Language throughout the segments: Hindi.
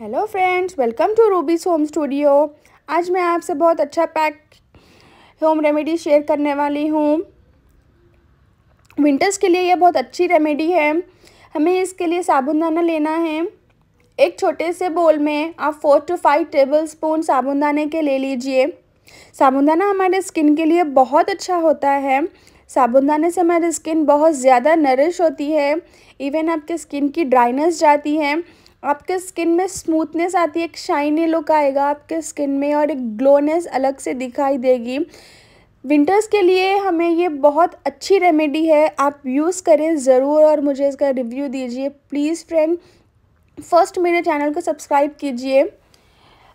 hello friends welcome to Ruby's home studio आज मैं आपसे बहुत अच्छा पैक होम रेमेडी शेयर करने वाली हूँ विंटर्स के लिए यह बहुत अच्छी रेमेडी है हमें इसके लिए साबुनदाना लेना है एक छोटे से बोल में आप four to five tablespoon साबुनदाने के ले लीजिए साबुनदाना हमारे स्किन के लिए बहुत अच्छा होता है साबुनदाने से हमारी स्किन बहुत ज़्यादा नरिश होती है इवन आपके स्किन की ड्राइनेस जाती है आपके स्किन में स्मूथनेस आती है एक शाइनी लुक आएगा आपके स्किन में और एक ग्लोनेस अलग से दिखाई देगी विंटर्स के लिए हमें ये बहुत अच्छी रेमेडी है आप यूज़ करें ज़रूर और मुझे इसका रिव्यू दीजिए प्लीज़ फ्रेंड फर्स्ट मेरे चैनल को सब्सक्राइब कीजिए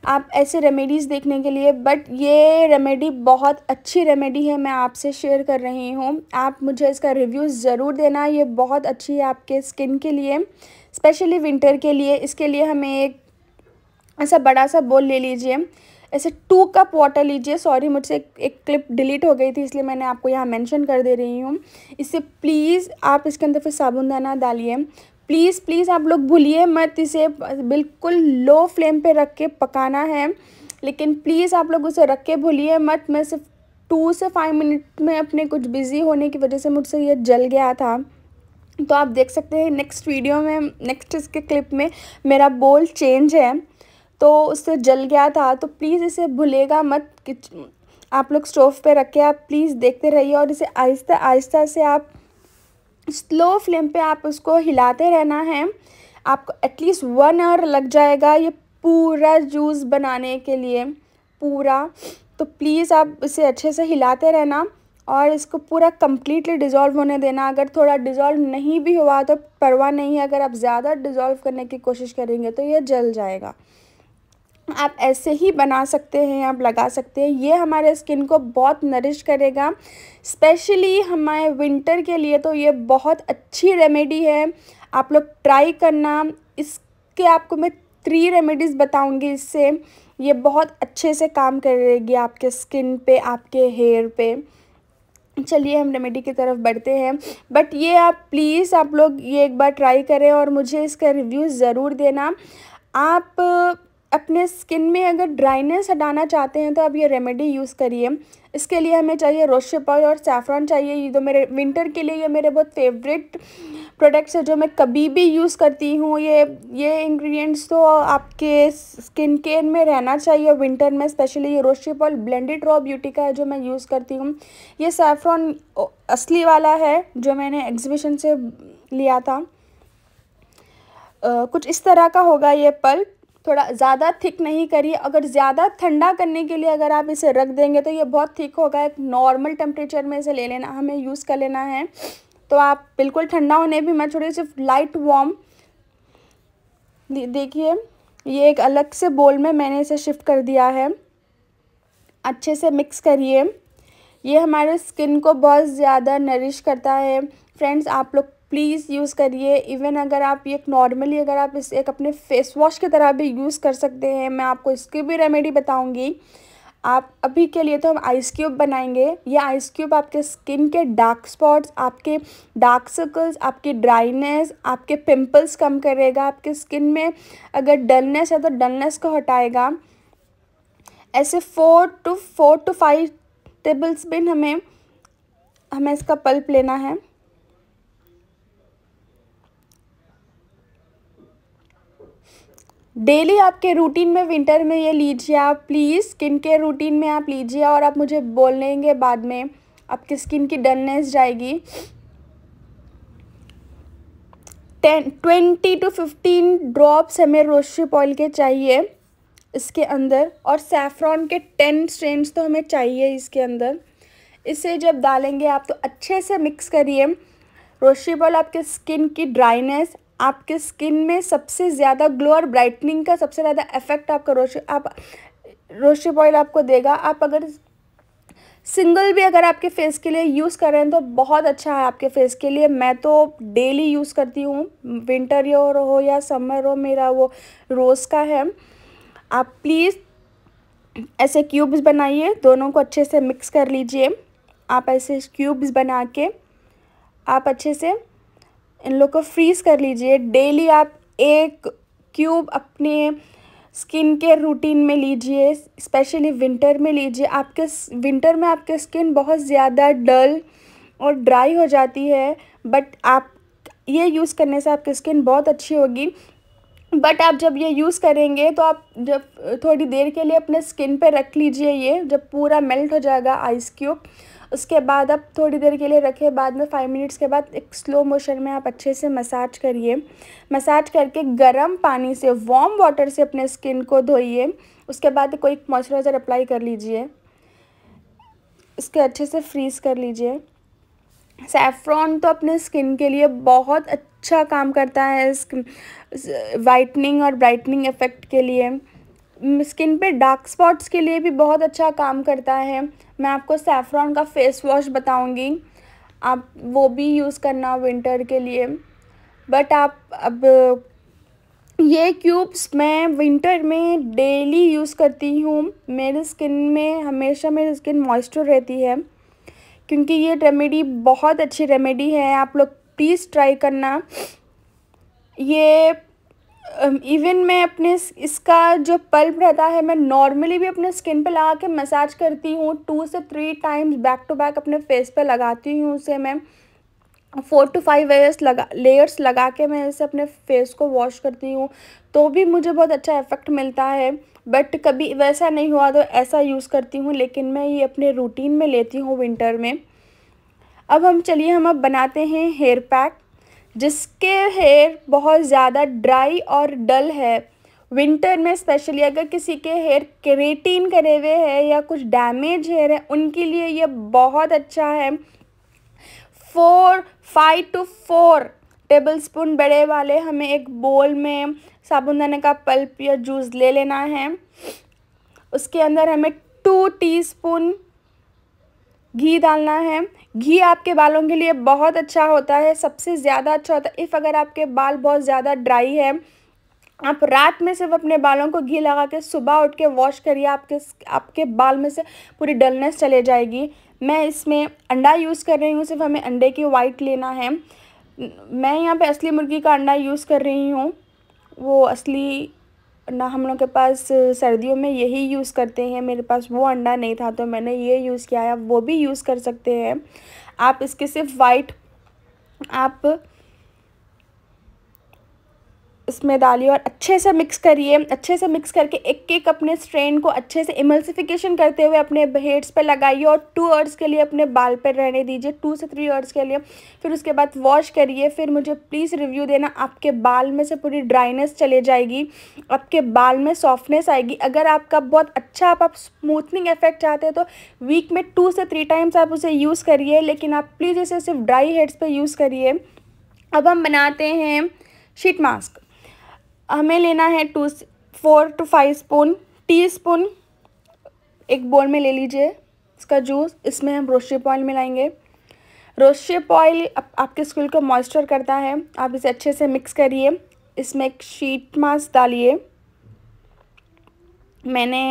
आप ऐसे रेमेडीज़ देखने के लिए बट ये रेमेडी बहुत अच्छी रेमेडी है मैं आपसे शेयर कर रही हूँ आप मुझे इसका रिव्यू ज़रूर देना ये बहुत अच्छी है आपके स्किन के लिए स्पेशली विंटर के लिए इसके लिए हमें एक ऐसा बड़ा सा बोल ले लीजिए ऐसे टू कप वाटर लीजिए सॉरी मुझसे एक, एक क्लिप डिलीट हो गई थी इसलिए मैंने आपको यहाँ मेंशन कर दे रही हूँ इससे प्लीज़ आप इसके अंदर फिर साबुनदाना डालिए प्लीज़ प्लीज़ आप लोग भूलिए मत इसे बिल्कुल लो फ्लेम पे रख के पकाना है लेकिन प्लीज़ आप लोग उसे रख के भूलिए मत मैं सिर्फ टू से फाइव मिनट में अपने कुछ बिज़ी होने की वजह से मुझसे ये जल गया था तो आप देख सकते हैं नेक्स्ट वीडियो में नेक्स्ट इसके क्लिप में मेरा बोल चेंज है तो उससे जल गया था तो प्लीज़ इसे भूलेगा मत आप लोग स्टोव पे रख के आप प्लीज़ देखते रहिए और इसे आहिस्ता आहिस्ता से आप स्लो फ्लेम पे आप उसको हिलाते रहना है आपको एटलीस्ट वन आवर लग जाएगा ये पूरा जूस बनाने के लिए पूरा तो प्लीज़ आप इसे अच्छे से हिलाते रहना और इसको पूरा कम्प्लीटली डिज़ोल्व होने देना अगर थोड़ा डिज़ोल्व नहीं भी हुआ तो परवाह नहीं है अगर आप ज़्यादा डिज़ोल्व करने की कोशिश करेंगे तो ये जल जाएगा आप ऐसे ही बना सकते हैं आप लगा सकते हैं ये हमारे स्किन को बहुत नरिश करेगा स्पेशली हमारे विंटर के लिए तो ये बहुत अच्छी रेमेडी है आप लोग ट्राई करना इसके आपको मैं थ्री रेमेडीज़ बताऊंगी इससे ये बहुत अच्छे से काम करेगी आपके स्किन पे आपके हेयर पे चलिए हम रेमेडी की तरफ बढ़ते हैं बट ये आप प्लीज़ आप लोग ये एक बार ट्राई करें और मुझे इसका रिव्यू ज़रूर देना आप अपने स्किन में अगर ड्राइनेस हटाना चाहते हैं तो आप ये रेमेडी यूज़ करिए इसके लिए हमें चाहिए रोशेप ऑयल और सैफरन चाहिए ये तो मेरे विंटर के लिए ये मेरे बहुत फेवरेट प्रोडक्ट्स है जो मैं कभी भी यूज़ करती हूँ ये ये इंग्रेडिएंट्स तो आपके स्किन केयर में रहना चाहिए विंटर में स्पेशली ये rosehip oil blended raw beauty का है जो मैं यूज़ करती हूँ ये सैफरन असली वाला है जो मैंने एग्जिबिशन से लिया था आ, कुछ इस तरह का होगा ये पल्प थोड़ा ज़्यादा थिक नहीं करिए अगर ज़्यादा ठंडा करने के लिए अगर आप इसे रख देंगे तो ये बहुत थिक होगा एक नॉर्मल टेम्परेचर में इसे ले लेना हमें यूज़ कर लेना है तो आप बिल्कुल ठंडा होने भी मैं छोड़िए सिर्फ लाइट वार्म देखिए ये एक अलग से बोल में मैंने इसे शिफ्ट कर दिया है अच्छे से मिक्स करिए ये हमारे स्किन को बहुत ज़्यादा नरिश करता है फ्रेंड्स आप लोग प्लीज़ यूज़ करिए इवन अगर आप ये नॉर्मली अगर आप इस एक अपने फेस वॉश की तरह भी यूज़ कर सकते हैं मैं आपको इसकी भी रेमेडी बताऊँगी आप अभी के लिए तो हम आइस क्यूब बनाएंगे ये आइस क्यूब आपके स्किन के डार्क स्पॉट्स आपके डार्क सर्कल्स आपकी ड्राइनेस आपके पिंपल्स कम करेगा आपके स्किन में अगर डलनेस है तो डलनेस को हटाएगा ऐसे four to four to five tablespoon हमें हमें इसका पल्प लेना है डेली आपके रूटीन में विंटर में ये लीजिए आप प्लीज़ स्किन केयर रूटीन में आप लीजिए और आप मुझे बोल लेंगे बाद में आपकी स्किन की डलनेस जाएगी ten twenty to fifteen drops हमें रोशिप ऑयल के चाहिए इसके अंदर और सेफ्रॉन के टेन स्ट्रेन्स तो हमें चाहिए इसके अंदर इसे जब डालेंगे आप तो अच्छे से मिक्स करिए रोशिप ऑयल आपके स्किन की ड्राइनेस आपके स्किन में सबसे ज़्यादा ग्लो और ब्राइटनिंग का सबसे ज़्यादा इफेक्ट आपका रोश आप रोशिप ऑयल आपको देगा आप अगर सिंगल भी अगर आपके फेस के लिए यूज़ कर रहे हैं तो बहुत अच्छा है आपके फेस के लिए मैं तो डेली यूज़ करती हूँ विंटर हो, हो या समर हो मेरा वो रोज़ का है आप प्लीज़ ऐसे क्यूब्स बनाइए दोनों को अच्छे से मिक्स कर लीजिए आप ऐसे क्यूब्स बना के आप अच्छे से इन लोग को फ्रीज़ कर लीजिए डेली आप एक क्यूब अपने स्किन केयर रूटीन में लीजिए स्पेशली विंटर में लीजिए आपके विंटर में आपके स्किन बहुत ज़्यादा डल और ड्राई हो जाती है बट आप ये यूज़ करने से आपकी स्किन बहुत अच्छी होगी बट आप जब ये यूज़ करेंगे तो आप जब थोड़ी देर के लिए अपने स्किन पे रख लीजिए ये जब पूरा मेल्ट हो जाएगा आइस क्यूब उसके बाद आप थोड़ी देर के लिए रखें बाद में फाइव मिनट्स के बाद एक स्लो मोशन में आप अच्छे से मसाज करिए मसाज करके गर्म पानी से वार्म वाटर से अपने स्किन को धोइए उसके बाद कोई मॉइस्चराइज़र अप्लाई कर लीजिए इसके अच्छे से फ्रीज़ कर लीजिए सेफ्रॉन तो अपने स्किन के लिए बहुत अच्छा काम करता है इस वाइटनिंग और ब्राइटनिंग इफ़ेक्ट के लिए स्किन पे डार्क स्पॉट्स के लिए भी बहुत अच्छा काम करता है मैं आपको सेफ्रॉन का फेस वॉश बताऊंगी आप वो भी यूज़ करना विंटर के लिए बट आप अब ये क्यूब्स मैं विंटर में डेली यूज़ करती हूँ मेरी स्किन में हमेशा मेरी स्किन मॉइस्चर रहती है क्योंकि ये रेमेडी बहुत अच्छी रेमेडी है आप लोग प्लीज़ ट्राई करना ये इवन मैं अपने इसका जो पल्प रहता है मैं नॉर्मली भी अपने स्किन पे लगा के मसाज करती हूँ टू से three times back to back अपने फेस पे लगाती हूँ उसे मैं फोर टू फाइव लेयर्स लगा लेयर्स लगा के मैं इसे अपने फेस को वॉश करती हूँ तो भी मुझे बहुत अच्छा इफ़ेक्ट मिलता है बट कभी वैसा नहीं हुआ तो ऐसा यूज़ करती हूँ लेकिन मैं ये अपने रूटीन में लेती हूँ विंटर में अब हम चलिए हम अब बनाते हैं हेयर पैक जिसके हेयर बहुत ज़्यादा ड्राई और डल है विंटर में स्पेशली अगर किसी के हेयर क्रेटीन करे हुए है या कुछ डैमेज हेयर है उनके लिए ये बहुत अच्छा है four five to four tablespoon बड़े वाले हमें एक बोल में साबुनदाना का पल्प या जूस ले लेना है उसके अंदर हमें टू टीस्पून घी डालना है घी आपके बालों के लिए बहुत अच्छा होता है सबसे ज़्यादा अच्छा होता है इफ़ अगर आपके बाल बहुत ज़्यादा ड्राई है आप रात में सिर्फ अपने बालों को घी लगा के सुबह उठ के वॉश करिए आपके आपके बाल में से पूरी डलनेस चले जाएगी मैं इसमें अंडा यूज़ कर रही हूँ सिर्फ हमें अंडे की वाइट लेना है मैं यहाँ पे असली मुर्गी का अंडा यूज़ कर रही हूँ वो असली ना हम लोग के पास सर्दियों में यही यूज़ करते हैं मेरे पास वो अंडा नहीं था तो मैंने ये यूज़ किया है आप वो भी यूज़ कर सकते हैं आप इसके सिर्फ वाइट आप इसमें डालिए और अच्छे से मिक्स करिए अच्छे से मिक्स करके एक एक अपने स्ट्रेन को अच्छे से इमल्सिफिकेशन करते हुए अपने हेड्स पे लगाइए और टू आवर्स के लिए अपने बाल पर रहने दीजिए टू से थ्री आवर्स के लिए फिर उसके बाद वॉश करिए फिर मुझे प्लीज़ रिव्यू देना आपके बाल में से पूरी ड्राइनेस चले जाएगी आपके बाल में सॉफ्टनेस आएगी अगर आपका बहुत अच्छा आप, आप स्मूथनिंग इफेक्ट चाहते हैं तो वीक में टू से थ्री टाइम्स आप उसे यूज़ करिए लेकिन आप प्लीज़ इसे सिर्फ ड्राई हेड्स पर यूज़ करिए अब हम बनाते हैं शीट मास्क हमें लेना है two four to five spoon teaspoon एक बोल में ले लीजिए इसका जूस इसमें हम रोशिप ऑयल मिलाएंगे रोशिप ऑयल आप, आपके स्किन को मॉइस्चर करता है आप इसे अच्छे से मिक्स करिए इसमें एक शीट मास्क डालिए मैंने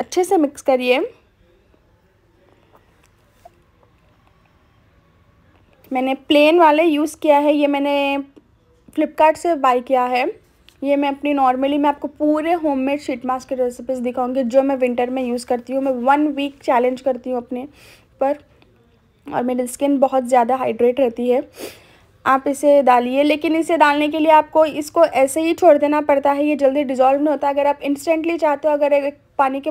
अच्छे से मिक्स करिए मैंने प्लेन वाले यूज़ किया है ये मैंने फ्लिपकार्ट से बाई किया है ये मैं अपनी नॉर्मली मैं आपको पूरे होममेड शीट मास्क की रेसिपीज़ दिखाऊंगी जो मैं विंटर में यूज़ करती हूँ मैं वन वीक चैलेंज करती हूँ अपने पर और मेरी स्किन बहुत ज़्यादा हाइड्रेट रहती है आप इसे डालिए लेकिन इसे डालने के लिए आपको इसको ऐसे ही छोड़ देना पड़ता है ये जल्दी डिज़ोल्व नहीं होता अगर आप इंस्टेंटली चाहते हो अगर एक पानी के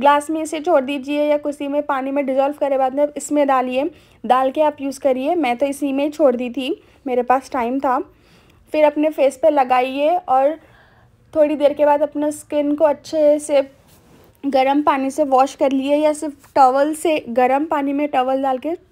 ग्लास में इसे छोड़ दीजिए या किसी में पानी में डिज़ोल्व करे बाद में इसमें डालिए डाल के आप यूज़ करिए मैं तो इसी में छोड़ दी थी मेरे पास टाइम था फिर अपने फेस पे लगाइए और थोड़ी देर के बाद अपना स्किन को अच्छे से गर्म पानी से वॉश कर लिए या सिर्फ टवल से गर्म पानी में टवल डाल के